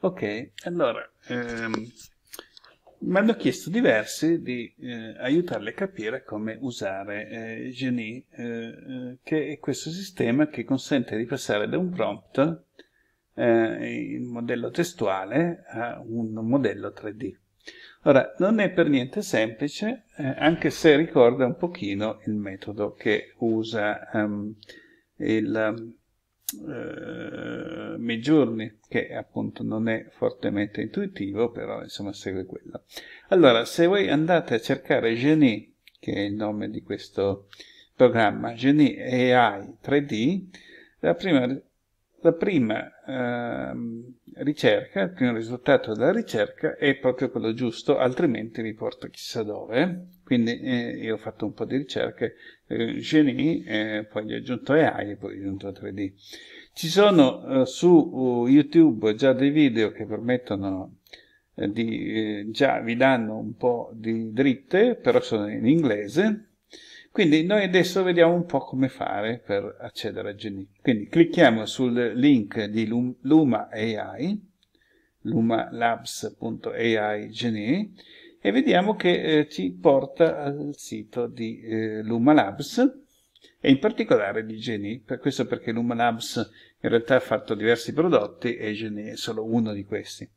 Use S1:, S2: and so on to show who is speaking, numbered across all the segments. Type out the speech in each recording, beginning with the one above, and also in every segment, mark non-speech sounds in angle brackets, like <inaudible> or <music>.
S1: Ok, allora ehm, mi hanno chiesto diversi di eh, aiutarli a capire come usare eh, Genie, eh, eh, che è questo sistema che consente di passare da un prompt eh, in modello testuale a un modello 3D. Ora, non è per niente semplice, eh, anche se ricorda un pochino il metodo che usa um, il, eh, Midjourney, che appunto non è fortemente intuitivo, però insomma segue quello. Allora, se voi andate a cercare Genie, che è il nome di questo programma, Genie AI 3D, la prima, la prima ehm, ricerca, il un risultato della ricerca è proprio quello giusto, altrimenti mi porta chissà dove. Quindi eh, io ho fatto un po' di ricerche, eh, Genie, eh, poi gli ho aggiunto AI e poi gli ho aggiunto 3D. Ci sono eh, su uh, YouTube già dei video che permettono eh, di, già vi danno un po' di dritte, però sono in inglese, quindi noi adesso vediamo un po' come fare per accedere a Genie. Quindi clicchiamo sul link di Luma AI, lumalabs.ai Genie, e vediamo che eh, ci porta al sito di eh, Luma Labs e in particolare di Genie, per questo perché Luma Labs in realtà ha fatto diversi prodotti e Genie è solo uno di questi.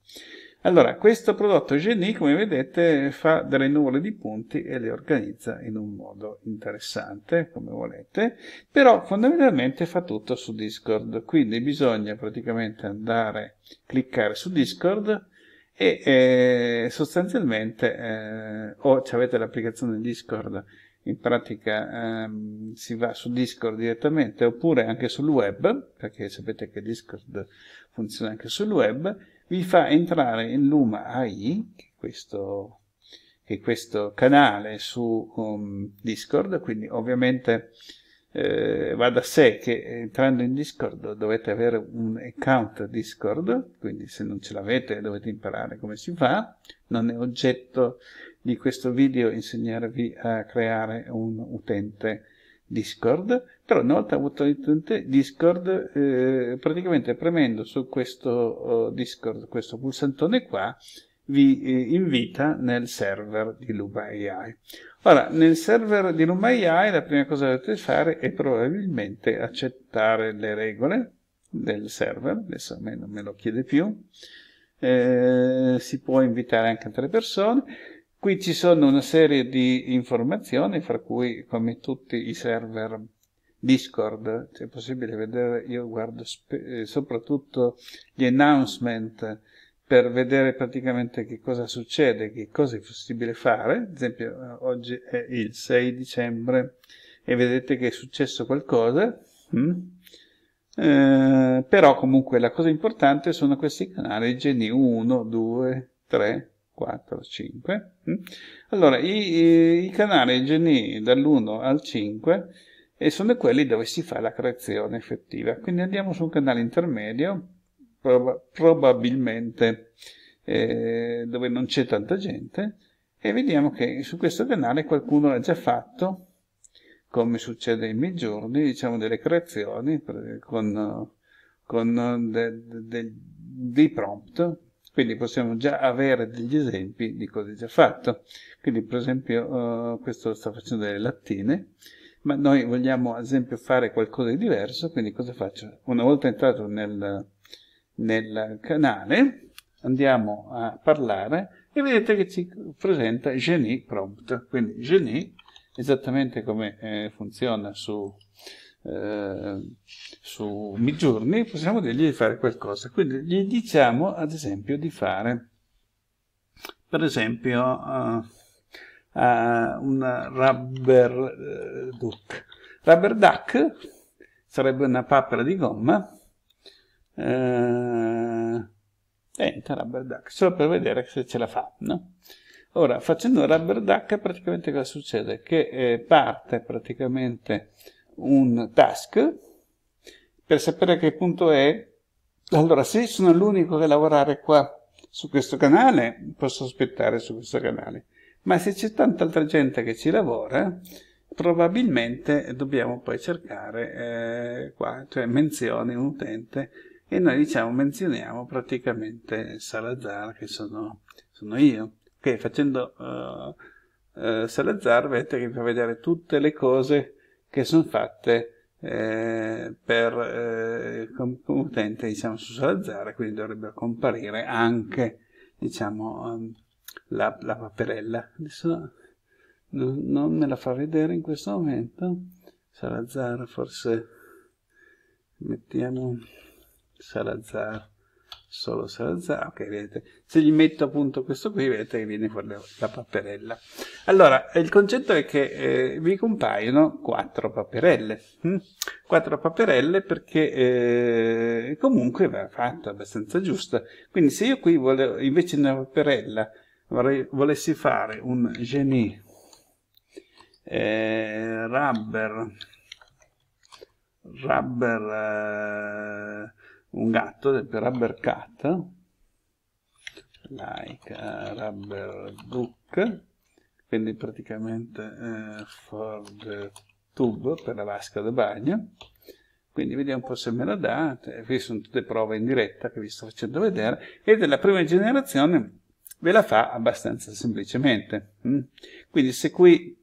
S1: Allora, questo prodotto Genie, come vedete, fa delle nuvole di punti e le organizza in un modo interessante, come volete, però fondamentalmente fa tutto su Discord, quindi bisogna praticamente andare, cliccare su Discord e eh, sostanzialmente eh, o avete l'applicazione Discord, in pratica ehm, si va su Discord direttamente oppure anche sul web, perché sapete che Discord funziona anche sul web, vi fa entrare in Luma AI, che è questo, che è questo canale su um, Discord, quindi ovviamente eh, va da sé che entrando in Discord dovete avere un account Discord, quindi se non ce l'avete dovete imparare come si fa, non è oggetto di questo video insegnarvi a creare un utente Discord. Discord, però una volta utente Discord, eh, praticamente premendo su questo oh, Discord, questo pulsantone qua, vi eh, invita nel server di Luma AI. Ora, nel server di Luma AI la prima cosa che dovete fare è probabilmente accettare le regole del server, adesso a me non me lo chiede più, eh, si può invitare anche altre persone, Qui ci sono una serie di informazioni, fra cui, come tutti i server Discord, cioè è possibile vedere, io guardo eh, soprattutto gli announcement per vedere praticamente che cosa succede, che cosa è possibile fare, ad esempio oggi è il 6 dicembre e vedete che è successo qualcosa, mm? eh, però comunque la cosa importante sono questi canali geni 1, 2, 3, 4, 5. Mm? Allora, i, i canali GNI dall'1 al 5 e sono quelli dove si fa la creazione effettiva. Quindi andiamo su un canale intermedio, prob probabilmente eh, dove non c'è tanta gente, e vediamo che su questo canale qualcuno ha già fatto, come succede in miei giorni, diciamo delle creazioni con, con de, de, de, dei prompt, quindi possiamo già avere degli esempi di cose già fatte. Quindi per esempio eh, questo sta facendo delle lattine, ma noi vogliamo ad esempio fare qualcosa di diverso, quindi cosa faccio? Una volta entrato nel, nel canale andiamo a parlare e vedete che ci presenta Genie Prompt. Quindi Genie, esattamente come eh, funziona su eh, su Midjourney, possiamo dirgli di fare qualcosa. Quindi gli diciamo, ad esempio, di fare, per esempio, uh, uh, un rubber eh, duck. Rubber duck sarebbe una papera di gomma. Uh, eh, enter rubber duck, solo per vedere se ce la fa, no? Ora, facendo un rubber duck, praticamente cosa succede? Che eh, parte praticamente un task per sapere a che punto è. Allora, se sono l'unico che lavorare qua su questo canale, posso aspettare su questo canale, ma se c'è tanta altra gente che ci lavora, probabilmente dobbiamo poi cercare eh, qua, cioè menzioni un utente e noi diciamo menzioniamo praticamente Salazar che sono, sono io. Ok, facendo uh, uh, Salazar vedete che vi fa vedere tutte le cose che sono fatte eh, per eh, utente diciamo, su Salazar quindi dovrebbero comparire anche diciamo, ehm, la, la paperella. Adesso non, non me la fa vedere in questo momento. Salazar forse mettiamo Salazar solo Salazar, ok, vedete, se gli metto appunto questo qui, vedete che viene fuori la paperella. Allora, il concetto è che eh, vi compaiono quattro paperelle, hm? quattro paperelle perché eh, comunque va fatta abbastanza giusta, quindi se io qui volevo, invece di una paperella vorrei, volessi fare un genie eh, rubber, rubber eh, un gatto, ad esempio rubber cat, like rubber duck, quindi praticamente eh, for the tube, per la vasca da bagno, quindi vediamo un po' se me la date qui sono tutte prove in diretta che vi sto facendo vedere, e della prima generazione ve la fa abbastanza semplicemente. Mm. Quindi se qui,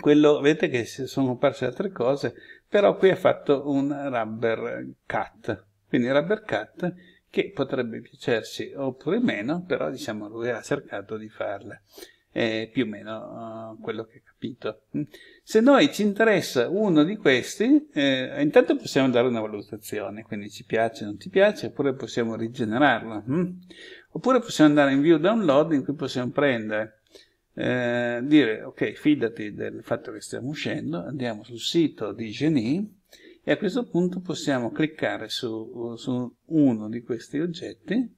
S1: quello, vedete che sono comparse altre cose, però qui ha fatto un rubber cut, quindi Rubber Cat che potrebbe piacerci oppure meno, però diciamo lui ha cercato di farla. È più o meno uh, quello che ho capito. Se noi ci interessa uno di questi, eh, intanto possiamo dare una valutazione, quindi ci piace o non ti piace, oppure possiamo rigenerarlo. Hm? Oppure possiamo andare in view download in cui possiamo prendere, eh, dire ok, fidati del fatto che stiamo uscendo, andiamo sul sito di Genie, e a questo punto possiamo cliccare su, su uno di questi oggetti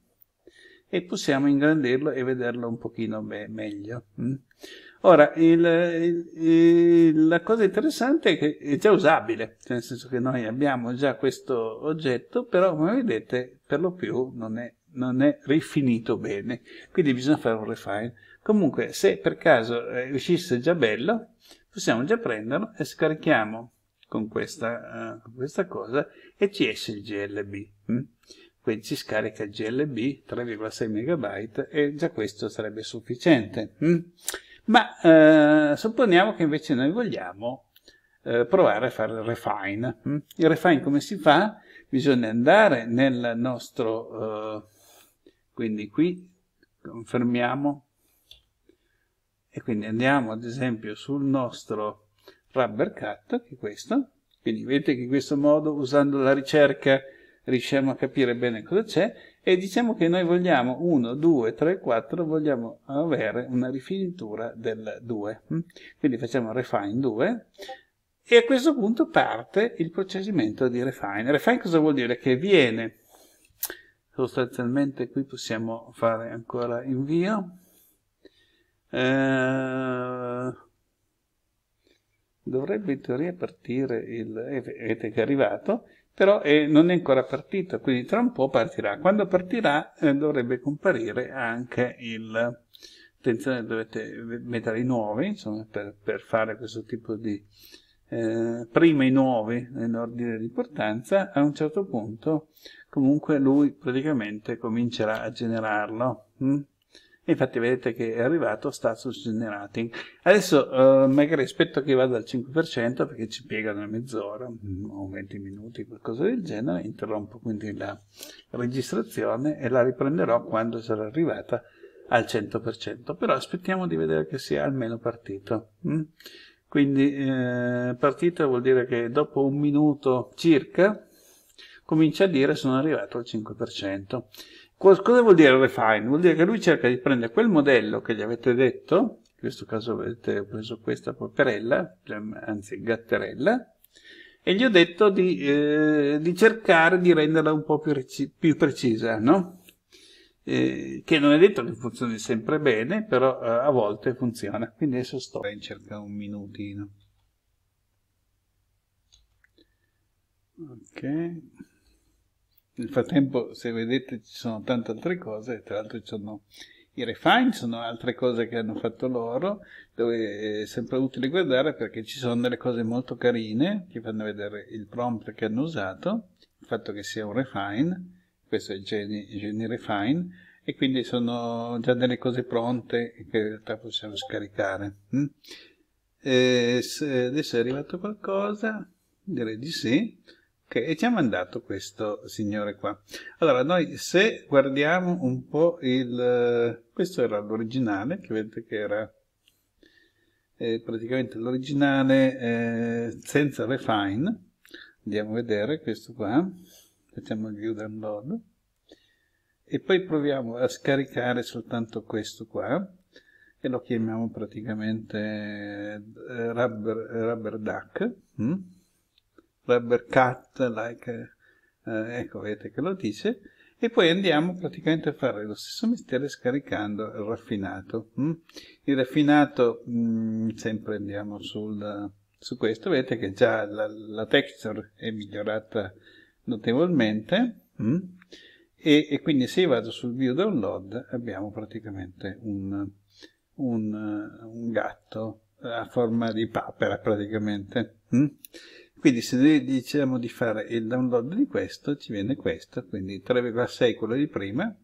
S1: e possiamo ingrandirlo e vederlo un pochino meglio. Mm. Ora, il, il, la cosa interessante è che è già usabile, cioè nel senso che noi abbiamo già questo oggetto, però come vedete per lo più non è, non è rifinito bene, quindi bisogna fare un refine. Comunque, se per caso eh, uscisse già bello, possiamo già prenderlo e scarichiamo con questa, uh, questa cosa e ci esce il GLB. Hm? Quindi ci scarica il GLB 3,6 MB e già questo sarebbe sufficiente. Hm? Ma uh, supponiamo che invece noi vogliamo uh, provare a fare il refine. Hm? Il refine come si fa? Bisogna andare nel nostro, quindi qui confermiamo e quindi andiamo ad esempio sul nostro rubber cut, che è questo. Quindi vedete che in questo modo, usando la ricerca, riusciamo a capire bene cosa c'è e diciamo che noi vogliamo 1, 2, 3, 4, vogliamo avere una rifinitura del 2. Mm? Quindi facciamo refine 2 e a questo punto parte il procedimento di refine. Refine cosa vuol dire? Che viene sostanzialmente qui possiamo fare ancora invio. Eh, dovrebbe in teoria partire, il, vedete che è arrivato, però eh, non è ancora partito, quindi tra un po' partirà. Quando partirà eh, dovrebbe comparire anche il... Attenzione, dovete mettere i nuovi, insomma, per, per fare questo tipo di... Eh, prima i nuovi nell'ordine di importanza, a un certo punto comunque lui praticamente comincerà a generarlo. Hm? infatti vedete che è arrivato status generating adesso eh, magari aspetto che vada al 5% perché ci piega una mezz'ora mm, o 20 minuti qualcosa del genere interrompo quindi la registrazione e la riprenderò quando sarà arrivata al 100% però aspettiamo di vedere che sia almeno partito mm. quindi eh, partito vuol dire che dopo un minuto circa comincia a dire sono arrivato al 5% Cosa vuol dire refine? Vuol dire che lui cerca di prendere quel modello che gli avete detto, in questo caso avete preso questa polperella, cioè, anzi gatterella, e gli ho detto di, eh, di cercare di renderla un po' più, più precisa, no? Eh, che non è detto che funzioni sempre bene, però eh, a volte funziona. Quindi adesso sto in circa un minutino. Ok. Nel frattempo, se vedete, ci sono tante altre cose, tra l'altro ci sono i refine, sono altre cose che hanno fatto loro, dove è sempre utile guardare perché ci sono delle cose molto carine, che fanno vedere il prompt che hanno usato, il fatto che sia un refine, questo è il Geni, il Geni Refine, e quindi sono già delle cose pronte che in realtà possiamo scaricare. Mm? Eh, adesso è arrivato qualcosa? Direi di sì. Ok, e ci ha mandato questo signore qua. Allora, noi se guardiamo un po' il... Eh, questo era l'originale, che vedete che era eh, praticamente l'originale eh, senza refine. Andiamo a vedere questo qua. Facciamo il view download. E poi proviamo a scaricare soltanto questo qua e lo chiamiamo praticamente eh, rubber, rubber duck. Mm? rubber cut, like, eh, ecco vedete che lo dice, e poi andiamo praticamente a fare lo stesso mestiere scaricando il raffinato. Hm? Il raffinato, mh, mm, sempre andiamo sul, su questo, vedete che già la, la texture è migliorata notevolmente, hm? e, e, quindi se io vado sul view download abbiamo praticamente un, un, un gatto a forma di papera praticamente. Hm? Quindi se noi diciamo di fare il download di questo, ci viene questo, quindi 3,6 quello di prima,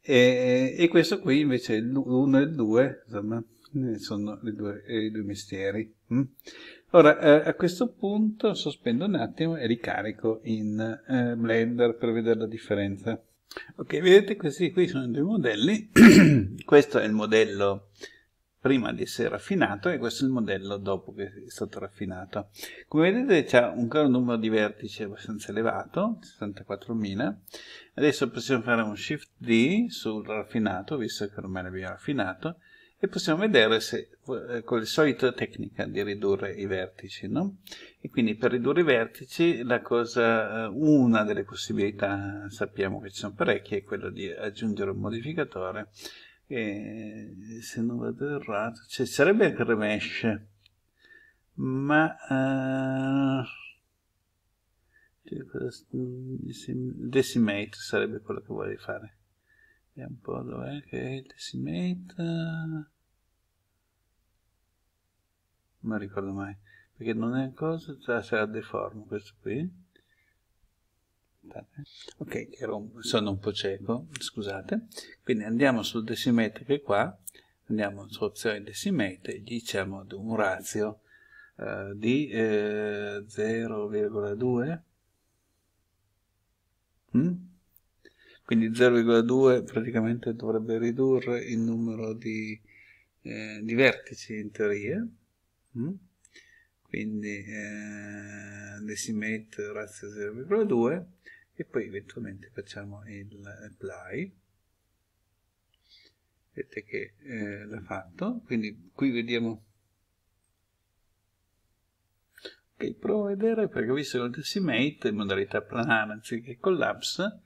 S1: e, e questo qui invece è l'1 e il 2, insomma, eh, sono i due, eh, i due mestieri. Mm? Ora, eh, a questo punto sospendo un attimo e ricarico in eh, Blender per vedere la differenza. Ok, vedete questi qui sono i due modelli. <clears throat> questo è il modello prima di essere raffinato e questo è il modello dopo che è stato raffinato. Come vedete c'è un numero di vertici abbastanza elevato, 64.000. Adesso possiamo fare un Shift D sul raffinato, visto che ormai l'abbiamo raffinato, e possiamo vedere se eh, con la solita tecnica di ridurre i vertici, no? E quindi per ridurre i vertici, cosa, eh, una delle possibilità, sappiamo che ci sono parecchie, è quella di aggiungere un modificatore che se non vado errato, cioè sarebbe anche Remesce, ma uh, Decimate sarebbe quello che vorrei fare. Vediamo un po' dov'è che è Decimate. Non ricordo mai, perché non è una cosa, cioè, sarà deformo questo qui ok ero, sono un po' cieco scusate quindi andiamo sul decimetrico qua andiamo su opzione decimetrica e gli diciamo un razio uh, eh, di eh, 0,2 mm? quindi 0,2 praticamente dovrebbe ridurre il numero di, eh, di vertici in teoria mm? quindi eh, decimetrico razio 0,2 e poi eventualmente facciamo il apply vedete che eh, l'ha fatto quindi qui vediamo ok provo a vedere perché ho visto che decimate in modalità planare anziché collapse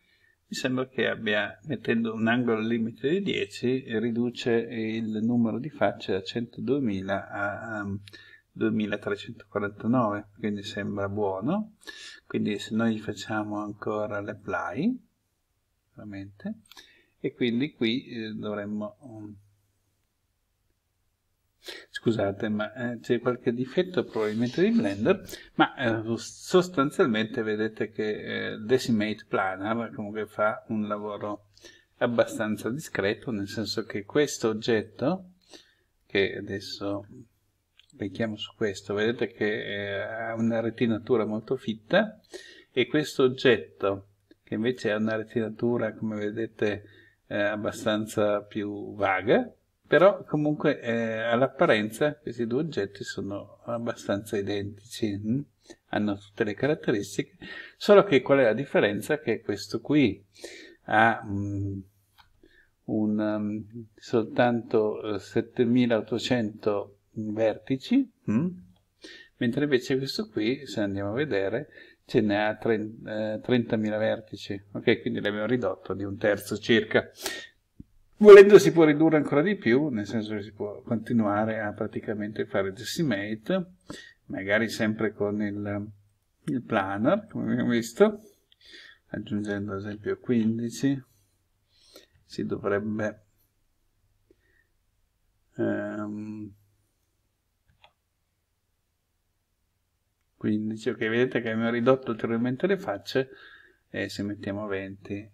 S1: mi sembra che abbia mettendo un angolo limite di 10 riduce il numero di facce da 102.000 a, a 2349 quindi sembra buono quindi se noi facciamo ancora l'apply veramente e quindi qui eh, dovremmo mm, scusate ma eh, c'è qualche difetto probabilmente di Blender ma eh, sostanzialmente vedete che eh, Decimate Planner comunque fa un lavoro abbastanza discreto nel senso che questo oggetto che adesso clicchiamo su questo vedete che eh, ha una retinatura molto fitta e questo oggetto che invece ha una retinatura come vedete eh, abbastanza più vaga però comunque eh, all'apparenza questi due oggetti sono abbastanza identici, mh? Hm? hanno tutte le caratteristiche, solo che qual è la differenza? Che questo qui ha mh, mm, un, um, soltanto 7800 eh, vertici, mh? Mm. mentre invece questo qui, se andiamo a vedere, ce ne ha 30.000 vertici, ok? Quindi l'abbiamo ridotto di un terzo circa. Volendo si può ridurre ancora di più, nel senso che si può continuare a praticamente fare decimate, magari sempre con il, il planner, come abbiamo visto, aggiungendo ad esempio 15, si dovrebbe... Um, quindi dicevo che vedete che abbiamo ridotto ulteriormente le facce e se mettiamo 20 eh,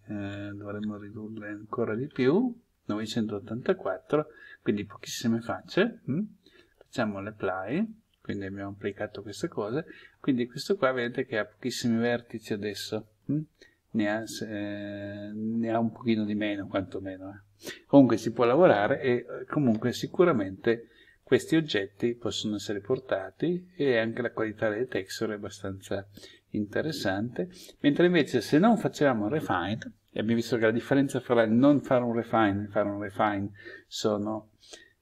S1: dovremmo ridurle ancora di più 984 quindi pochissime facce hm? facciamo l'apply quindi abbiamo applicato queste cose quindi questo qua vedete che ha pochissimi vertici adesso hm? ne, ha, eh, ne, ha, un pochino di meno quantomeno eh. comunque si può lavorare e eh, comunque sicuramente questi oggetti possono essere portati e anche la qualità delle texture è abbastanza interessante, mentre invece se non facevamo un refine, e abbiamo visto che la differenza fra non fare un refine e fare un refine sono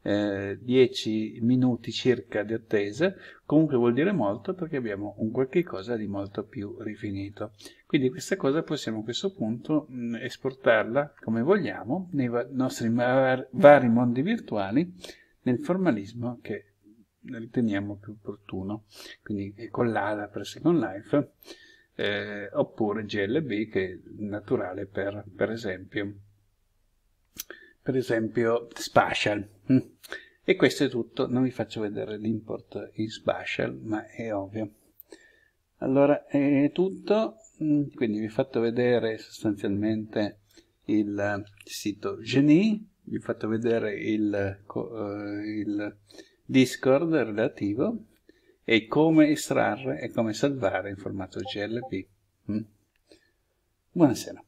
S1: eh, 10 minuti circa di attesa, comunque vuol dire molto perché abbiamo un qualche cosa di molto più rifinito. Quindi questa cosa possiamo a questo punto mh, mm, esportarla come vogliamo nei va nostri vari mondi virtuali nel formalismo che riteniamo più opportuno, quindi con l'ADA per Second Life, eh, oppure GLB che è naturale per, per esempio, per esempio Spatial. Mm. E questo è tutto, non vi faccio vedere l'import in Spatial, ma è ovvio. Allora è tutto, mm, quindi vi ho fatto vedere sostanzialmente il sito Genie, vi ho fatto vedere il, eh, il Discord relativo e come estrarre e come salvare in formato GLP. Mm. Buonasera.